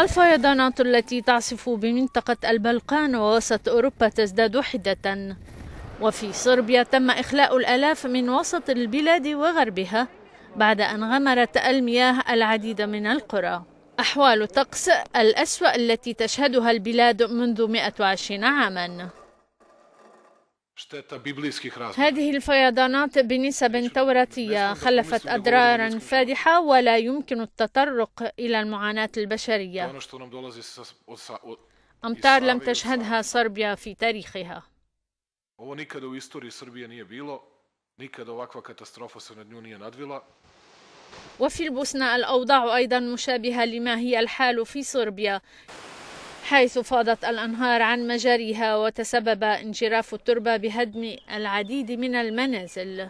الفيضانات التي تعصف بمنطقة البلقان ووسط أوروبا تزداد حدة وفي صربيا تم إخلاء الآلاف من وسط البلاد وغربها بعد أن غمرت المياه العديد من القرى أحوال الطقس الأسوأ التي تشهدها البلاد منذ 120 عاماً هذه الفيضانات بنسب توراتية خلفت أضرارا فادحة ولا يمكن التطرق إلى المعاناة البشرية أمطار لم تشهدها صربيا في تاريخها وفي البوسنة الأوضاع أيضا مشابهة لما هي الحال في صربيا حيث فاضت الأنهار عن مجاريها وتسبب انجراف التربة بهدم العديد من المنازل